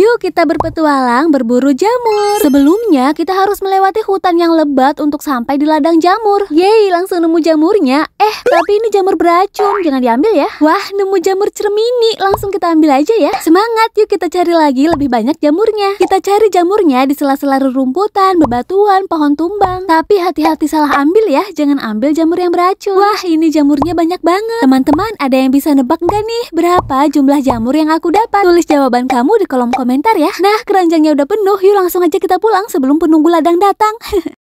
Yuk kita berpetualang berburu jamur. Sebelumnya kita harus melewati hutan yang lebat untuk sampai di ladang jamur. Yeay, langsung nemu jamurnya. Eh, tapi ini jamur beracun, jangan diambil ya. Wah, nemu jamur cermini, langsung kita ambil aja ya. Semangat, yuk kita cari lagi lebih banyak jamurnya. Kita cari jamurnya di sela-sela rerumputan, bebatuan, pohon tumbang. Tapi hati-hati salah ambil ya, jangan ambil jamur yang beracun. Wah, ini jamurnya banyak banget. Teman-teman, ada yang bisa nebak nggak nih berapa jumlah jamur yang aku dapat? Tulis jawaban kamu di kolom komentar komentar ya. Nah, keranjangnya udah penuh, yuk langsung aja kita pulang sebelum penunggu ladang datang.